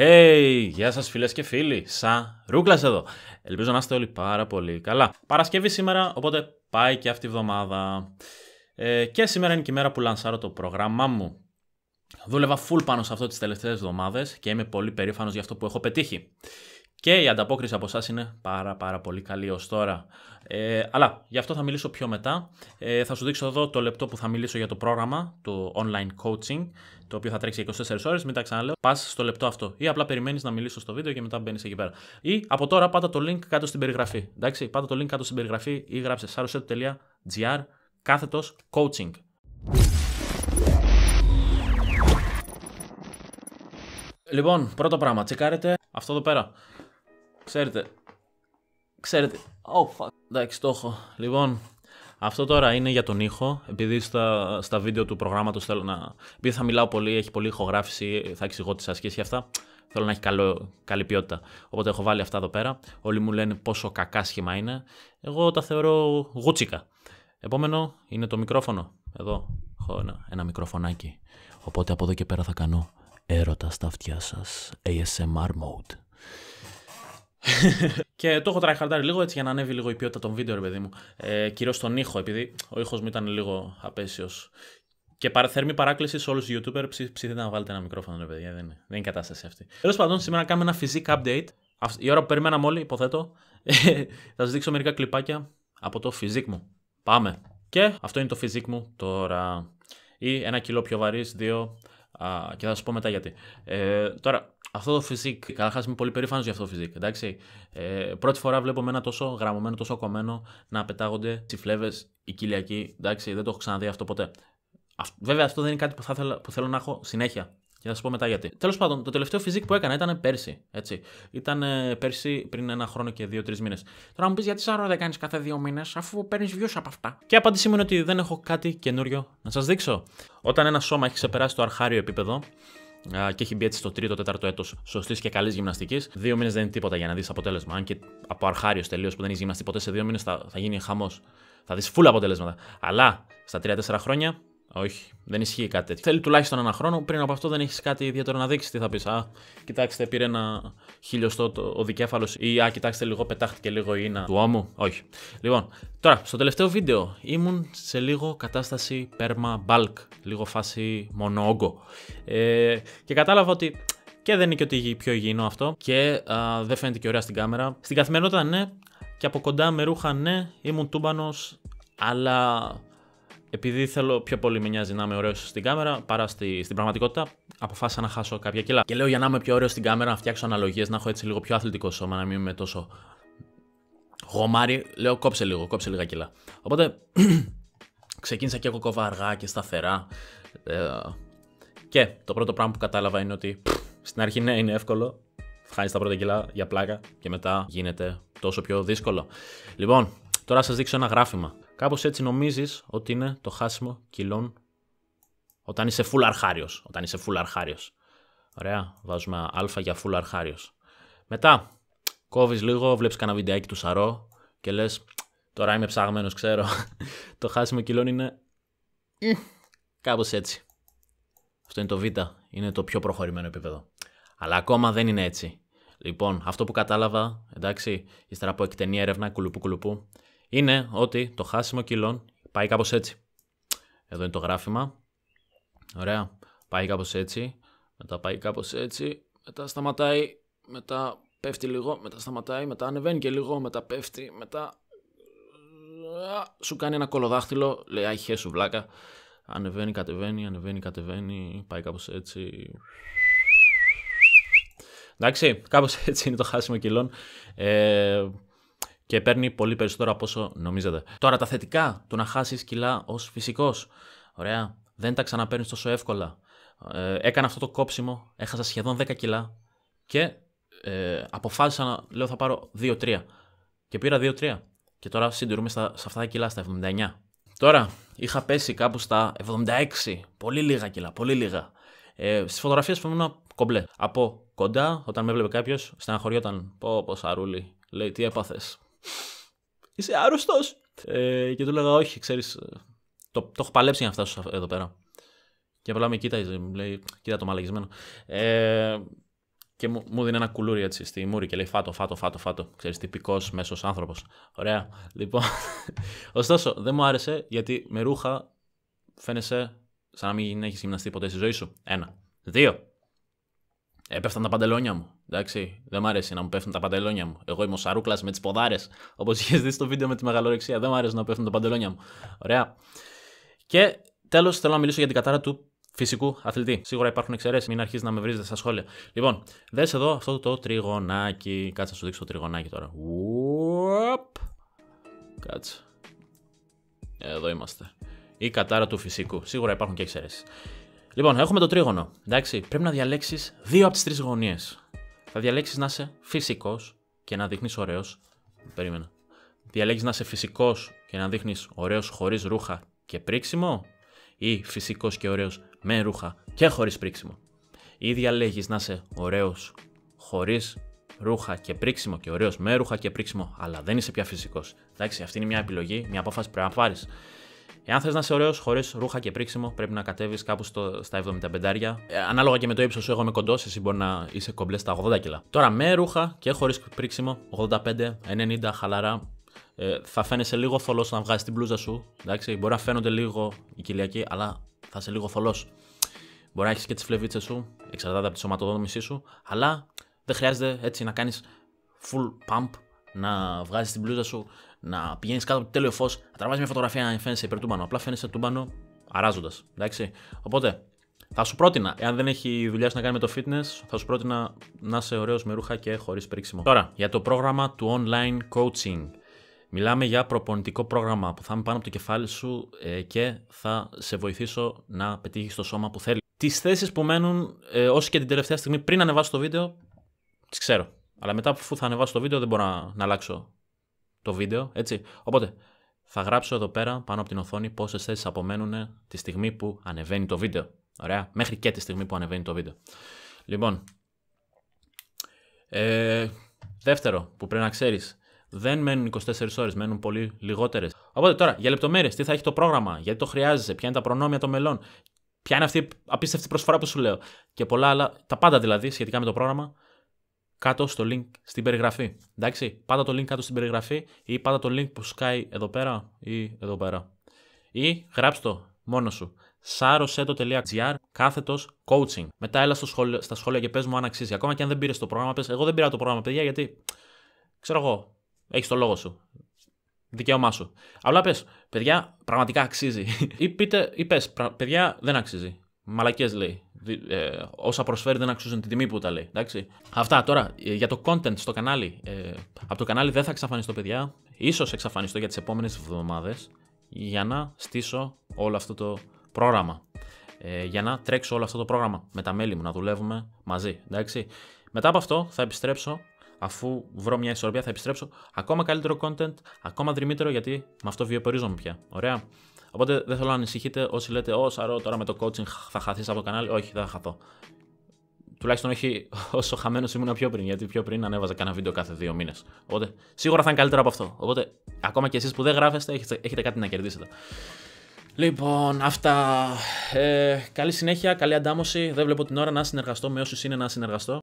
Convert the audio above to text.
Hey, γεια σας φίλες και φίλοι, σα Ρούγκλας εδώ. Ελπίζω να είστε όλοι πάρα πολύ καλά. Παρασκευή σήμερα, οπότε πάει και αυτή η εβδομάδα. Ε, και σήμερα είναι και η μέρα που λανσάρω το πρόγραμμά μου. Δούλευα full πάνω σε αυτό τις τελευταίες εβδομάδες και είμαι πολύ περήφανος για αυτό που έχω πετύχει. Και η ανταπόκριση από εσάς είναι πάρα πάρα πολύ καλή ως τώρα. Ε, αλλά γι' αυτό θα μιλήσω πιο μετά. Ε, θα σου δείξω εδώ το λεπτό που θα μιλήσω για το πρόγραμμα, το online coaching, το οποίο θα τρέξει 24 ώρες, μην τα ξαναλέω. Πας στο λεπτό αυτό ή απλά περιμένεις να μιλήσω στο βίντεο και μετά μπαίνεις εκεί πέρα. Ή από τώρα πάτα το link κάτω στην περιγραφή. Εντάξει, πάτα το link κάτω στην περιγραφή ή γράψε saroset.gr κάθετος coaching. Λοιπόν, πρώτο πράγμα, τσεκάρετε αυτό εδώ πέρα. Ξέρετε. Ξέρετε. Oh, fuck. Εντάξει, το έχω. Λοιπόν, αυτό τώρα είναι για τον ήχο. Επειδή στα, στα βίντεο του προγράμματος θέλω να. Επειδή θα μιλάω πολύ, έχει πολύ ηχογράφηση, θα εξηγώ τις ασκήσεις και αυτά. Θέλω να έχει καλό, καλή ποιότητα. Οπότε έχω βάλει αυτά εδώ πέρα. Όλοι μου λένε πόσο κακά σχήμα είναι. Εγώ τα θεωρώ γούτσικα. Επόμενο είναι το μικρόφωνο. Εδώ έχω ένα, ένα μικροφωνάκι. Οπότε από εδώ και πέρα θα κάνω έρωτα στα αυτιά σας. ASMR mode. και το έχω τραχαρτάρει λίγο έτσι για να ανέβει λίγο η ποιότητα των βίντεο, ρε παιδί μου. Ε, Κυρίως τον ήχο, επειδή ο ήχος μου ήταν λίγο απέσιος. Και θερμή παράκληση σε όλους τους YouTuber, ψηθείτε να βάλετε ένα μικρόφωνο, ρε παιδιά. Δεν δεν είναι κατάσταση αυτή. Τέλος πάντων, σήμερα κάνουμε ένα physique update. Η ώρα που περιμέναμε όλοι, υποθέτω, θα σας δείξω μερικά κλιπάκια από το physique μου. Πάμε. Και αυτό είναι το physique μου τώρα. Ή ένα κιλό πιο βαρύς, δύο. Α, και θα σας πω μετά γιατί. Ε, τώρα, αυτό το φυσικ, καταρχάς είμαι πολύ περήφανος για αυτό το φυσικ. Εντάξει. Ε, πρώτη φορά βλέπω ένα τόσο γραμμωμένο, τόσο κομμένο να πετάγονται τσιφλέβες η Κυλιακή. Εντάξει, δεν το έχω ξαναδεί αυτό ποτέ. Αυτ, βέβαια, αυτό δεν είναι κάτι που, θα θέλω, που θέλω να έχω συνέχεια. Και θα σας πω μετά γιατί. Τέλος πάντων, το τελευταίο φυσικ που έκανα ήταν πέρσι. Έτσι. Ήταν ε, πέρσι πριν ένα χρόνο και δύο-τρει μήνες. Τώρα μου πεις γιατί σαν δεν κάνεις κάθε δύο μήνες, αφού παίρνεις views από αυτά. Και η απάντησή μου είναι ότι δεν έχω κάτι καινούριο να σας δείξω. Όταν ένα σώμα έχει ξεπεράσει το αρχάριο επίπεδο, και έχει μπει έτσι στο τρίτο-τέταρτο έτος σωστής και καλής γυμναστικής. Δύο μήνες δεν είναι τίποτα για να δεις αποτέλεσμα. Αν και από αρχάριος τελείως που δεν έχεις γυμναστεί ποτέ, σε δύο μήνες θα, θα γίνει χαμός. Θα δεις φούλα αποτελέσματα. Αλλά στα τρία-τέσσερα χρόνια όχι, δεν ισχύει κάτι τέτοιο. Θέλει τουλάχιστον ένα χρόνο. Πριν από αυτό δεν έχεις κάτι ιδιαίτερο να δείξεις. Τι θα πεις, Α, κοιτάξτε, πήρε ένα χιλιοστό το, ο δικέφαλο ή Α, κοιτάξτε, λίγο πετάχτηκε λίγο η να του ώμου. Όχι. Λοιπόν, τώρα, στο τελευταίο βίντεο ήμουν σε λίγο κατάσταση πέρμα bulk, λίγο φάση μονόγκο. Ε, και κατάλαβα ότι και δεν είναι και ότι πιο υγιεινό αυτό και δεν φαίνεται και ωραία στην κάμερα. Στην καθημερινότητα ναι, και από κοντά με ρούχα ναι, ήμουν τούμπανος, αλλά επειδή θέλω πιο πολύ με νοιάζει να είμαι ωραίος στην κάμερα παρά στη, στην πραγματικότητα, αποφάσισα να χάσω κάποια κιλά. Και λέω για να είμαι πιο ωραίος στην κάμερα, να φτιάξω αναλογίες, να έχω έτσι λίγο πιο αθλητικό σώμα, να μην είμαι τόσο γομάρι. Λέω κόψε λίγο, κόψε λίγα κιλά. Οπότε ξεκίνησα και εγώ κόβα αργά και σταθερά. Ε, και το πρώτο πράγμα που κατάλαβα είναι ότι στην αρχή ναι, είναι εύκολο. Χάνεις τα πρώτα κιλά για πλάκα και μετά γίνεται τόσο πιο δύσκολο. Λοιπόν, τώρα σας δείξω ένα γράφημα. Κάπως έτσι νομίζεις ότι είναι το χάσιμο κιλών όταν είσαι full αρχάριος. Όταν είσαι full αρχάριος. Ωραία, βάζουμε α για full αρχάριος. Μετά, κόβεις λίγο, βλέπεις κανένα βιντεάκι του Σαρό και λες, τώρα είμαι ψαγμένος, ξέρω, το χάσιμο κιλών είναι Κάπως έτσι. Αυτό είναι το β, είναι το πιο προχωρημένο επίπεδο. Αλλά ακόμα δεν είναι έτσι. Λοιπόν, αυτό που κατάλαβα, εντάξει, ύστερα από εκτενή έρευνα κουλουπού κουλουπού, είναι ότι το χάσιμο κιλών πάει κάπως έτσι. Εδώ είναι το γράφημα. Ωραία. Πάει κάπως έτσι. Μετά πάει κάπως έτσι. Μετά σταματάει. Μετά πέφτει λίγο. Μετά σταματάει. Μετά ανεβαίνει και λίγο. Μετά πέφτει. Μετά σου κάνει ένα κολοδάχτυλο. Λέει αχέ σου βλάκα. Ανεβαίνει, κατεβαίνει, ανεβαίνει, κατεβαίνει. Πάει κάπως έτσι. Εντάξει, κάπως έτσι είναι το χάσιμο κιλών. Ε, και παίρνει πολύ περισσότερο από όσο νομίζετε. Τώρα τα θετικά του να χάσεις κιλά ως φυσικός. Ωραία. Δεν τα ξαναπαίρνεις τόσο εύκολα. Ε, έκανα αυτό το κόψιμο, έχασα σχεδόν 10 κιλά και ε, αποφάσισα να λέω θα πάρω 2-3. Και πήρα 2-3. Και τώρα συντηρούμε στα, σε αυτά τα κιλά, στα 79. Τώρα είχα πέσει κάπου στα 76. Πολύ λίγα κιλά, πολύ λίγα. Ε, Στις φωτογραφίες φαίνομαι κομπλέ. Από κοντά, όταν με έβλεπε κάποιος, στεναχωριόταν. Πω, πω, σαρούλι. Λέει, τι έπαθες. Είσαι άρρωστος. Ε, και του λέγα, Όχι, ξέρεις, ε, το, το έχω παλέψει για να φτάσω εδώ πέρα. Και απλά με κοίταζε, μου λέει, κοίτα το μαλαγισμένο. Ε, και μου, μου δίνει ένα κουλούρι έτσι στη μούρη και λέει φάτο, φάτο, φάτο, φάτο. Ξέρεις, τυπικός μέσος άνθρωπος. Ωραία. Λοιπόν, ωστόσο δεν μου άρεσε γιατί με ρούχα φαίνεσαι σαν να μην έχεις γυμναστεί ποτέ στη ζωή σου. Ένα. Δύο. Έπεφταν τα παντελόνια μου. Εντάξει, δεν μου αρέσει να μου πέφτουν τα παντελόνια μου. Εγώ είμαι ο Σαρούκλας με τις ποδάρες. Όπως είχες δει στο βίντεο με τη μεγαλορεξία, δεν μ' αρέσει να πέφτουν τα παντελόνια μου. Ωραία. Και τέλος θέλω να μιλήσω για την κατάρα του φυσικού αθλητή. Σίγουρα υπάρχουν εξαιρέσεις, μην αρχίζεις να με βρίζετε στα σχόλια. Λοιπόν, δες εδώ αυτό το τριγωνάκι. Κάτσε να σου δείξω το τριγωνάκι τώρα. Κάτσε. Εδώ είμαστε. Η κατάρα του φυσικού. Σίγουρα υπάρχουν και εξαιρέσεις. Λοιπόν, έχουμε το τρίγωνο. Εντάξει, πρέπει να διαλέξεις δύο από τις τρεις γωνίες. Θα διαλέξεις να είσαι φυσικός και να δείχνεις ωραίος. Περίμενα. Διαλέγει να είσαι φυσικός και να δείχνεις ωραίος χωρίς ρούχα και πρίξιμο. Ή φυσικός και ωραίος με ρούχα και χωρίς πρίξιμο. Ή διαλέγεις να είσαι ωραίος χωρίς ρούχα και πρίξιμο και ωραίος με ρούχα και πρίξιμο, αλλά δεν είσαι πια φυσικός. Εντάξει, αυτή είναι μια επιλογή, μια απόφαση πρέπει να πάρεις. Εάν θες να είσαι ωραίος, χωρίς ρούχα και πρίξιμο, πρέπει να κατέβεις κάπου στο, στα 75. Ε, ανάλογα και με το ύψος σου, εγώ είμαι κοντός, εσύ μπορεί να είσαι κομπλές στα 80 κιλά. Τώρα με ρούχα και χωρίς πρίξιμο, 85, 90 χαλαρά, ε, θα φαίνεσαι λίγο θολός να βγάζεις την πλούζα σου. Εντάξει, μπορεί να φαίνονται λίγο οι κοιλιακοί, αλλά θα είσαι λίγο θολός. Μπορεί να έχεις και τις φλεβίτσες σου, εξαρτάται από τη σωματοδόμησή σου, αλλά δεν χρειάζεται έτσι να κάνεις full pump να βγάζεις την πλούτα σου, να πηγαίνεις κάτω από το τέλειο φως, να τραβάζει μια φωτογραφία να φαίνεσαι υπερτούμπανο. Απλά φαίνεσαι πάνω, αράζοντας. Εντάξει. Οπότε, θα σου πρότεινα, εάν δεν έχει δουλειά να κάνει με το fitness, θα σου πρότεινα να είσαι ωραίος με ρούχα και χωρίς πρίξιμο. Τώρα, για το πρόγραμμα του online coaching. Μιλάμε για προπονητικό πρόγραμμα που θα είμαι πάνω από το κεφάλι σου ε, και θα σε βοηθήσω να πετύχεις το σώμα που θέλεις. Τις θέσεις που μένουν, ε, όσο και την τελευταία στιγμή πριν ανεβάσω το βίντεο, τις ξέρω. Αλλά μετά που θα ανεβάσω το βίντεο δεν μπορώ να, αλλάξω το βίντεο, έτσι. Οπότε θα γράψω εδώ πέρα πάνω από την οθόνη πόσες θέσεις απομένουν τη στιγμή που ανεβαίνει το βίντεο. Ωραία, μέχρι και τη στιγμή που ανεβαίνει το βίντεο. Λοιπόν, ε, δεύτερο που πρέπει να ξέρεις, δεν μένουν 24 ώρες, μένουν πολύ λιγότερες. Οπότε τώρα, για λεπτομέρειες, τι θα έχει το πρόγραμμα, γιατί το χρειάζεσαι, ποια είναι τα προνόμια των μελών, ποια είναι αυτή η απίστευτη προσφορά που σου λέω και πολλά άλλα, τα πάντα δηλαδή σχετικά με το πρόγραμμα, κάτω στο link στην περιγραφή. Εντάξει, πάτα το link κάτω στην περιγραφή ή πάτα το link που σκάει εδώ πέρα ή εδώ πέρα. Ή γράψτε το μόνος σου saroseto.gr κάθετος coaching. Μετά έλα στο στα σχόλια και πες μου αν αξίζει. Ακόμα και αν δεν πήρες το πρόγραμμα, πες Εγώ δεν πήρα το πρόγραμμα, παιδιά, γιατί ξέρω εγώ, έχεις το λόγο σου. Δικαίωμά σου. Απλά πες, παιδιά, πραγματικά αξίζει. ή πείτε, ή πες, παιδιά, δεν αξίζει. Μαλακές λέει. Ε, όσα προσφέρει δεν αξίζουν την τιμή που τα λέει. Εντάξει. Αυτά τώρα ε, για το content στο κανάλι. Ε, από το κανάλι δεν θα εξαφανιστώ, παιδιά. Σω εξαφανιστώ για τις επόμενες εβδομάδες για να στήσω όλο αυτό το πρόγραμμα. Ε, για να τρέξω όλο αυτό το πρόγραμμα με τα μέλη μου, να δουλεύουμε μαζί. Εντάξει. Μετά από αυτό θα επιστρέψω αφού βρω μια ισορροπία θα επιστρέψω ακόμα καλύτερο content, ακόμα δρυμύτερο γιατί με αυτό βιοπορίζομαι πια. Ωραία. Οπότε δεν θέλω να ανησυχείτε όσοι λέτε, Ω Σαρό, τώρα με το coaching θα χαθείς από το κανάλι. Όχι, θα χαθώ. Τουλάχιστον όχι όσο χαμένος ήμουν πιο πριν, γιατί πιο πριν ανέβαζα κανένα βίντεο κάθε δύο μήνες. Οπότε σίγουρα θα είναι καλύτερο από αυτό. Οπότε ακόμα και εσείς που δεν γράφεστε, έχετε, έχετε κάτι να κερδίσετε. Λοιπόν, αυτά. Ε, καλή συνέχεια, καλή αντάμωση. Δεν βλέπω την ώρα να συνεργαστώ με όσους είναι να συνεργαστώ.